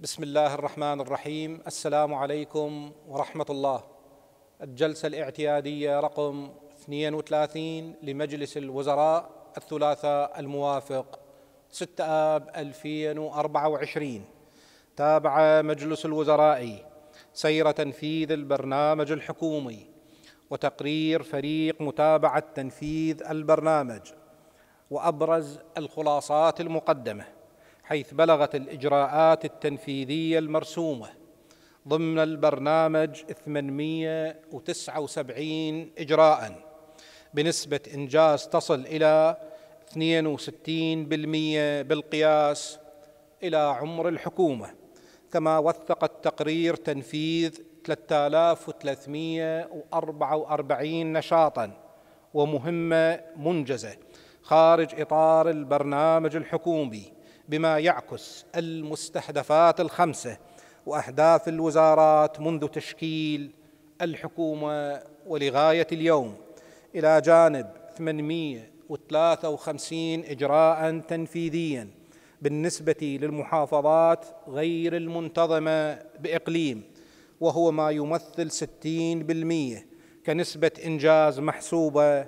بسم الله الرحمن الرحيم السلام عليكم ورحمة الله الجلسة الاعتيادية رقم 32 لمجلس الوزراء الثلاثاء الموافق 6 آب 2024 تابع مجلس الوزراء سير تنفيذ البرنامج الحكومي وتقرير فريق متابعة تنفيذ البرنامج وأبرز الخلاصات المقدمة حيث بلغت الإجراءات التنفيذية المرسومة ضمن البرنامج 879 إجراءً بنسبة إنجاز تصل إلى 62% بالقياس إلى عمر الحكومة كما وثق التقرير تنفيذ 3344 نشاطا ومهمة منجزة خارج إطار البرنامج الحكومي بما يعكس المستهدفات الخمسه واهداف الوزارات منذ تشكيل الحكومه ولغايه اليوم الى جانب 853 اجراء تنفيذيا بالنسبه للمحافظات غير المنتظمه باقليم وهو ما يمثل 60% كنسبه انجاز محسوبه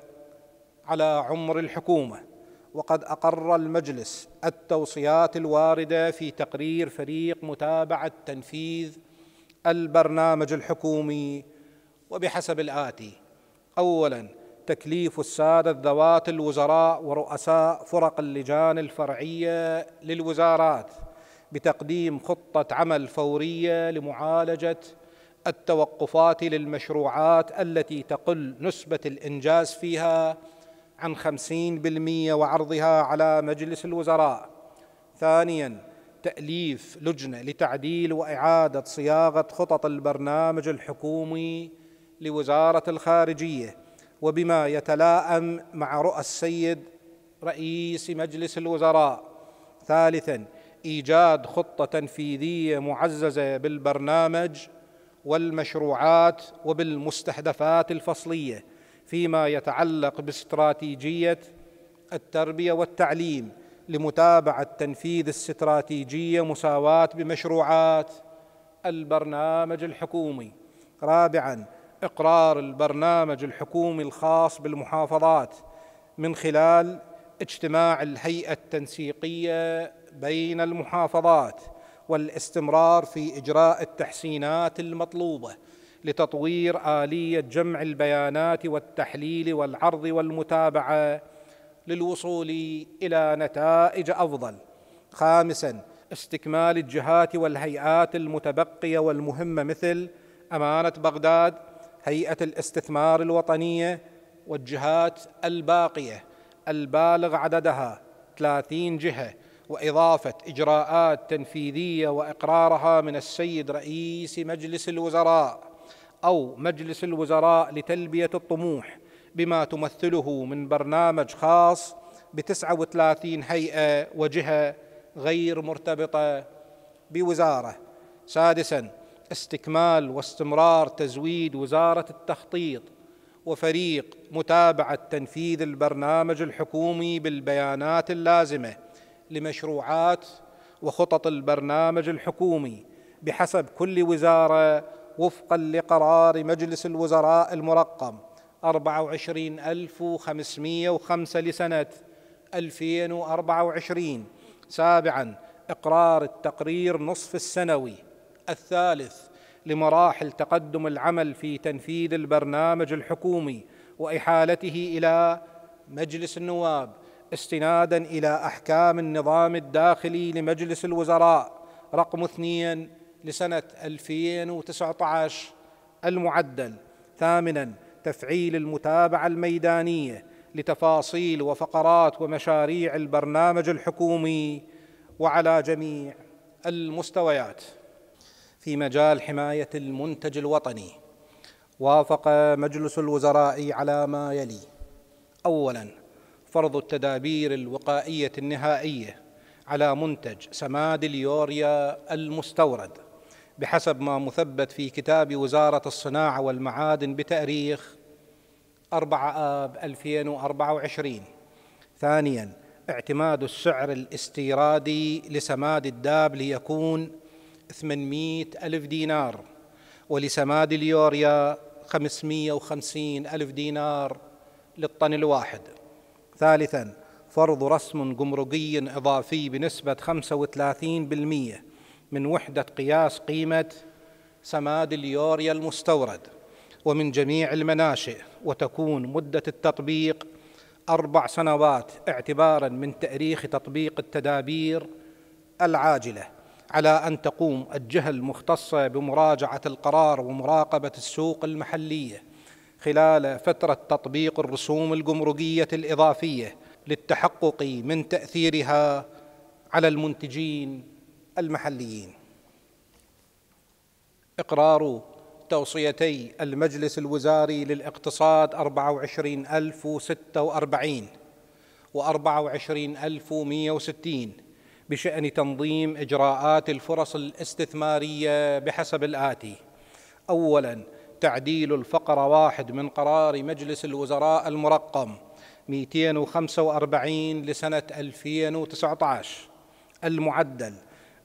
على عمر الحكومه وقد اقر المجلس التوصيات الوارده في تقرير فريق متابعه تنفيذ البرنامج الحكومي وبحسب الاتي اولا تكليف الساده ذوات الوزراء ورؤساء فرق اللجان الفرعيه للوزارات بتقديم خطه عمل فوريه لمعالجه التوقفات للمشروعات التي تقل نسبه الانجاز فيها عن خمسين بالمية وعرضها على مجلس الوزراء ثانيا تأليف لجنة لتعديل وإعادة صياغة خطط البرنامج الحكومي لوزارة الخارجية وبما يتلاءم مع رؤى السيد رئيس مجلس الوزراء ثالثا إيجاد خطة تنفيذية معززة بالبرنامج والمشروعات وبالمستهدفات الفصليه فيما يتعلق باستراتيجيه التربيه والتعليم لمتابعه تنفيذ استراتيجيه مساواه بمشروعات البرنامج الحكومي رابعا اقرار البرنامج الحكومي الخاص بالمحافظات من خلال اجتماع الهيئه التنسيقيه بين المحافظات والاستمرار في اجراء التحسينات المطلوبه لتطوير آلية جمع البيانات والتحليل والعرض والمتابعة للوصول إلى نتائج أفضل. خامساً استكمال الجهات والهيئات المتبقية والمهمة مثل أمانة بغداد، هيئة الاستثمار الوطنية والجهات الباقية البالغ عددها 30 جهة وإضافة إجراءات تنفيذية وإقرارها من السيد رئيس مجلس الوزراء او مجلس الوزراء لتلبيه الطموح بما تمثله من برنامج خاص بتسعة 39 هيئه وجهه غير مرتبطه بوزاره. سادسا استكمال واستمرار تزويد وزاره التخطيط وفريق متابعه تنفيذ البرنامج الحكومي بالبيانات اللازمه لمشروعات وخطط البرنامج الحكومي بحسب كل وزاره وفقا لقرار مجلس الوزراء المرقم 24505 لسنة 2024 سابعا إقرار التقرير نصف السنوي الثالث لمراحل تقدم العمل في تنفيذ البرنامج الحكومي وإحالته إلى مجلس النواب استنادا إلى أحكام النظام الداخلي لمجلس الوزراء رقم اثنين لسنة 2019 المعدل ثامنا تفعيل المتابعة الميدانية لتفاصيل وفقرات ومشاريع البرنامج الحكومي وعلى جميع المستويات في مجال حماية المنتج الوطني وافق مجلس الوزراء على ما يلي أولا فرض التدابير الوقائية النهائية على منتج سماد اليوريا المستورد بحسب ما مثبت في كتاب وزارة الصناعة والمعادن بتاريخ 4 آب 2024 ثانياً اعتماد السعر الاستيرادي لسماد الداب ليكون 800 ألف دينار ولسماد اليوريا 550 ألف دينار للطن الواحد ثالثاً فرض رسم جمركي إضافي بنسبة 35% من وحدة قياس قيمة سماد اليوريا المستورد ومن جميع المناشئ وتكون مدة التطبيق أربع سنوات اعتبارا من تاريخ تطبيق التدابير العاجلة على أن تقوم الجهة المختصة بمراجعة القرار ومراقبة السوق المحلية خلال فترة تطبيق الرسوم الجمركية الإضافية للتحقق من تأثيرها على المنتجين المحليين إقرار توصيتي المجلس الوزاري للاقتصاد 24046 و 24160 بشأن تنظيم إجراءات الفرص الاستثمارية بحسب الآتي أولاً تعديل الفقرة واحد من قرار مجلس الوزراء المرقم 245 لسنة 2019 المعدل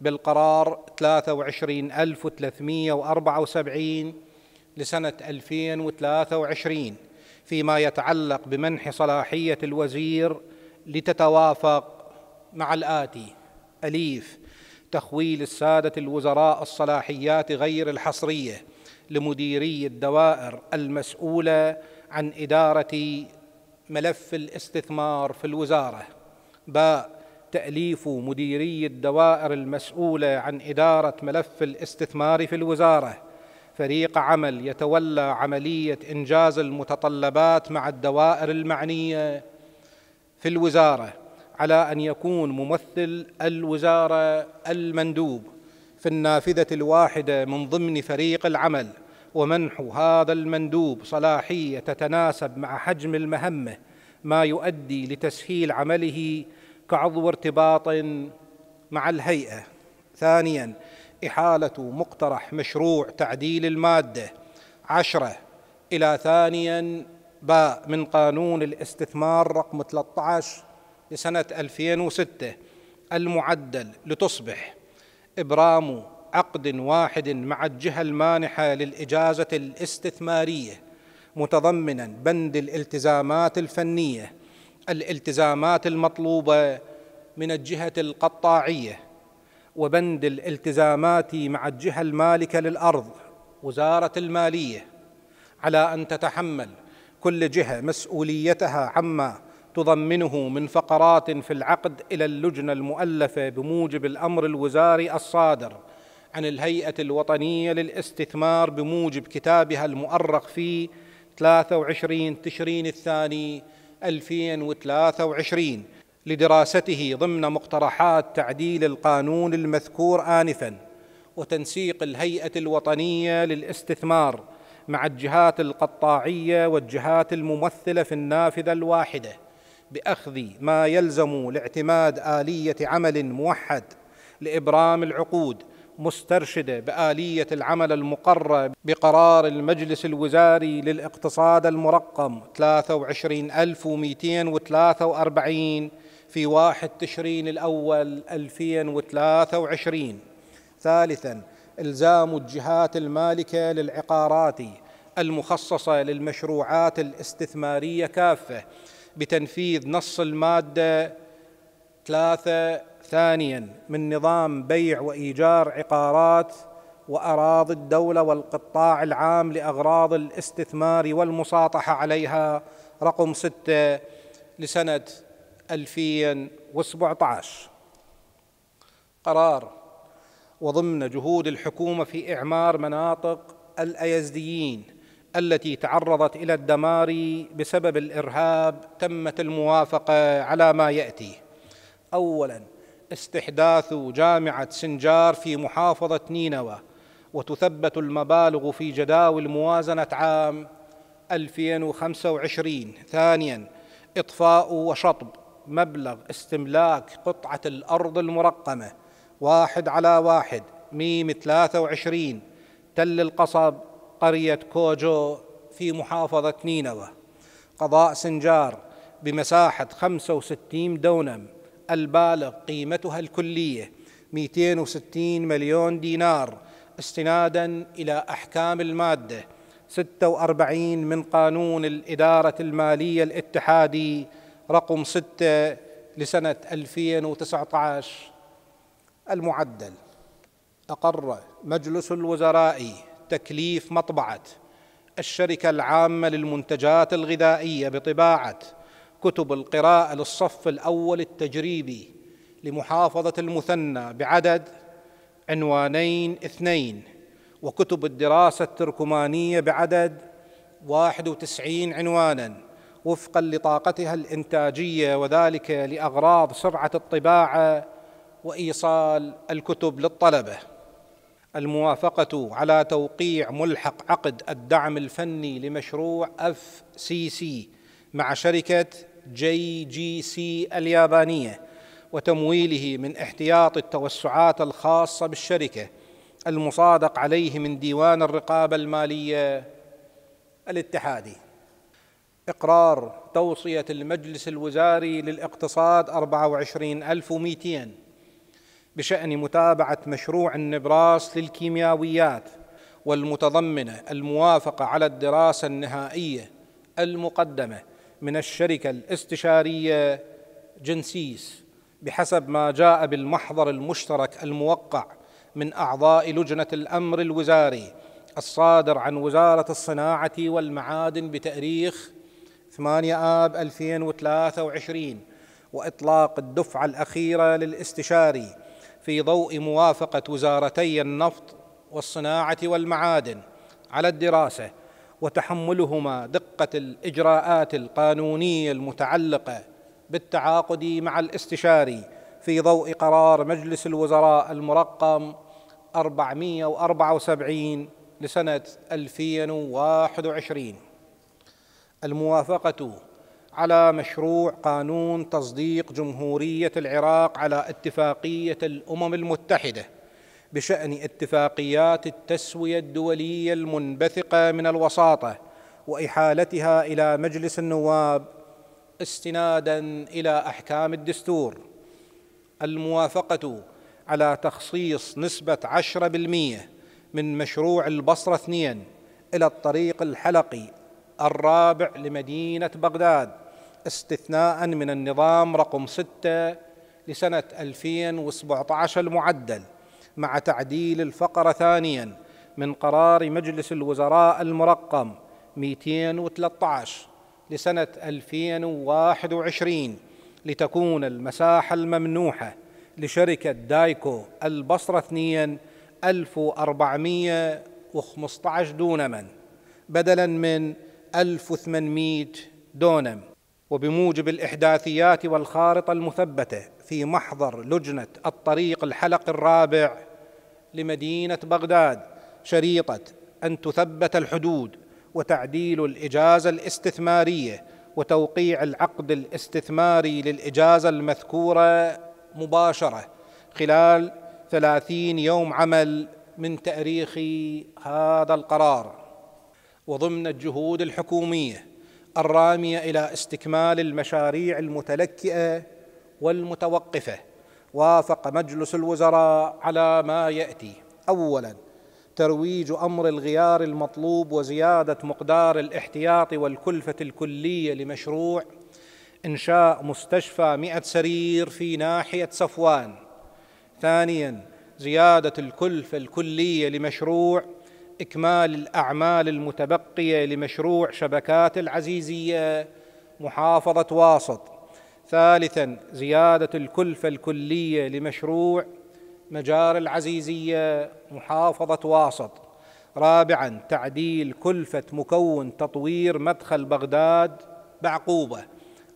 بالقرار 23374 لسنة 2023 فيما يتعلق بمنح صلاحية الوزير لتتوافق مع الآتي أليف تخويل السادة الوزراء الصلاحيات غير الحصرية لمديري الدوائر المسؤولة عن إدارة ملف الاستثمار في الوزارة باء تأليف مديري الدوائر المسؤولة عن إدارة ملف الاستثمار في الوزارة فريق عمل يتولى عملية إنجاز المتطلبات مع الدوائر المعنية في الوزارة على أن يكون ممثل الوزارة المندوب في النافذة الواحدة من ضمن فريق العمل ومنح هذا المندوب صلاحية تتناسب مع حجم المهمة ما يؤدي لتسهيل عمله كعضو ارتباط مع الهيئة ثانيا إحالة مقترح مشروع تعديل المادة عشرة إلى ثانيا باء من قانون الاستثمار رقم 13 لسنة 2006 المعدل لتصبح إبرام عقد واحد مع الجهة المانحة للإجازة الاستثمارية متضمنا بند الالتزامات الفنية الالتزامات المطلوبه من الجهه القطاعيه وبند الالتزامات مع الجهه المالكه للارض وزاره الماليه على ان تتحمل كل جهه مسؤوليتها عما تضمنه من فقرات في العقد الى اللجنه المؤلفه بموجب الامر الوزاري الصادر عن الهيئه الوطنيه للاستثمار بموجب كتابها المؤرخ في 23 تشرين الثاني 2023 لدراسته ضمن مقترحات تعديل القانون المذكور آنفا وتنسيق الهيئة الوطنية للاستثمار مع الجهات القطاعية والجهات الممثلة في النافذة الواحدة بأخذ ما يلزم لاعتماد آلية عمل موحد لإبرام العقود مسترشده باليه العمل المقره بقرار المجلس الوزاري للاقتصاد المرقم 23243 في 1 تشرين الاول 2023 ثالثا الزام الجهات المالكه للعقارات المخصصه للمشروعات الاستثماريه كافه بتنفيذ نص الماده ثلاثة ثانيا من نظام بيع وإيجار عقارات وأراضي الدولة والقطاع العام لأغراض الاستثمار والمساطحة عليها رقم ستة لسنة 2017 قرار وضمن جهود الحكومة في إعمار مناطق الأيزديين التي تعرضت إلى الدمار بسبب الإرهاب تمت الموافقة على ما يأتي اولا استحداث جامعه سنجار في محافظه نينوى وتثبت المبالغ في جداول موازنه عام 2025 ثانيا اطفاء وشطب مبلغ استملاك قطعه الارض المرقمه واحد على واحد ميم 23 تل القصب قريه كوجو في محافظه نينوى قضاء سنجار بمساحه 65 دونم البالغ قيمتها الكليه 260 مليون دينار استنادا الى احكام الماده 46 من قانون الاداره الماليه الاتحادي رقم 6 لسنه 2019 المعدل اقر مجلس الوزراء تكليف مطبعه الشركه العامه للمنتجات الغذائيه بطباعه كتب القراءة للصف الأول التجريبي لمحافظة المثنى بعدد عنوانين اثنين وكتب الدراسة التركمانية بعدد واحد وتسعين عنوانا وفقا لطاقتها الإنتاجية وذلك لأغراض سرعة الطباعة وإيصال الكتب للطلبة الموافقة على توقيع ملحق عقد الدعم الفني لمشروع اف سي سي مع شركة جي جي سي اليابانيه وتمويله من احتياط التوسعات الخاصه بالشركه المصادق عليه من ديوان الرقابه الماليه الاتحادي اقرار توصيه المجلس الوزاري للاقتصاد 24200 بشان متابعه مشروع النبراس للكيمياويات والمتضمنه الموافقه على الدراسه النهائيه المقدمه من الشركة الاستشارية جنسيس بحسب ما جاء بالمحضر المشترك الموقع من أعضاء لجنة الأمر الوزاري الصادر عن وزارة الصناعة والمعادن بتاريخ 8 آب 2023 وإطلاق الدفعة الأخيرة للاستشاري في ضوء موافقة وزارتي النفط والصناعة والمعادن على الدراسة وتحملهما دقه الاجراءات القانونيه المتعلقه بالتعاقد مع الاستشاري في ضوء قرار مجلس الوزراء المرقم 474 لسنه 2021 الموافقه على مشروع قانون تصديق جمهوريه العراق على اتفاقيه الامم المتحده بشان اتفاقيات التسويه الدوليه المنبثقه من الوساطه واحالتها الى مجلس النواب استنادا الى احكام الدستور الموافقه على تخصيص نسبه 10% من مشروع البصره اثنين الى الطريق الحلقي الرابع لمدينه بغداد استثناء من النظام رقم 6 لسنه 2017 المعدل مع تعديل الفقرة ثانيا من قرار مجلس الوزراء المرقم 213 لسنة 2021 لتكون المساحة الممنوحة لشركة دايكو البصرة ثنيا 1415 دونما بدلا من 1800 دونم وبموجب الإحداثيات والخارطة المثبتة في محضر لجنة الطريق الحلق الرابع لمدينه بغداد شريطه ان تثبت الحدود وتعديل الاجازه الاستثماريه وتوقيع العقد الاستثماري للاجازه المذكوره مباشره خلال ثلاثين يوم عمل من تاريخ هذا القرار وضمن الجهود الحكوميه الراميه الى استكمال المشاريع المتلكئه والمتوقفه وافق مجلس الوزراء على ما ياتي اولا ترويج امر الغيار المطلوب وزياده مقدار الاحتياط والكلفه الكليه لمشروع انشاء مستشفى 100 سرير في ناحيه صفوان ثانيا زياده الكلفه الكليه لمشروع اكمال الاعمال المتبقيه لمشروع شبكات العزيزيه محافظه واسط ثالثا زياده الكلفه الكليه لمشروع مجار العزيزيه محافظه واسط رابعا تعديل كلفه مكون تطوير مدخل بغداد بعقوبه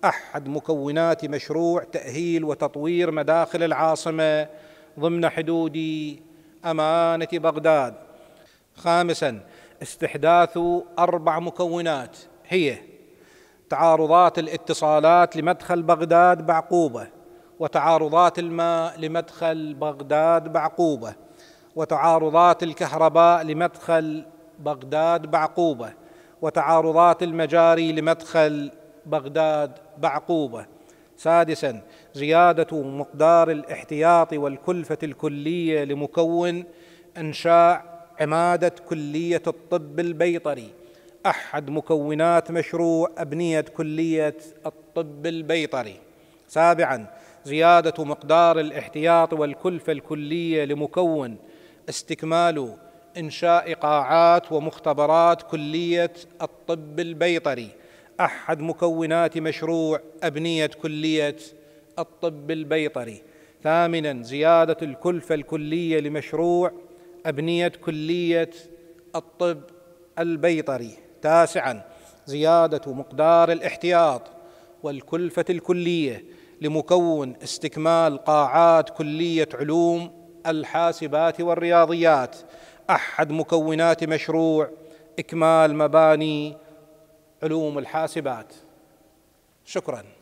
احد مكونات مشروع تاهيل وتطوير مداخل العاصمه ضمن حدود امانه بغداد خامسا استحداث اربع مكونات هي تعارضات الاتصالات لمدخل بغداد بعقوبه وتعارضات الماء لمدخل بغداد بعقوبه وتعارضات الكهرباء لمدخل بغداد بعقوبه وتعارضات المجاري لمدخل بغداد بعقوبه سادسا زياده مقدار الاحتياط والكلفه الكليه لمكون انشاء عماده كليه الطب البيطري أحد مكونات مشروع أبنية كلية الطب البيطري سابعا زيادة مقدار الاحتياط والكلفة الكلية لمكون استكمال إنشاء قاعات ومختبرات كلية الطب البيطري أحد مكونات مشروع أبنية كلية الطب البيطري ثامنا زيادة الكلفة الكلية لمشروع أبنية كلية الطب البيطري تاسعا زياده مقدار الاحتياط والكلفه الكليه لمكون استكمال قاعات كليه علوم الحاسبات والرياضيات احد مكونات مشروع اكمال مباني علوم الحاسبات شكرا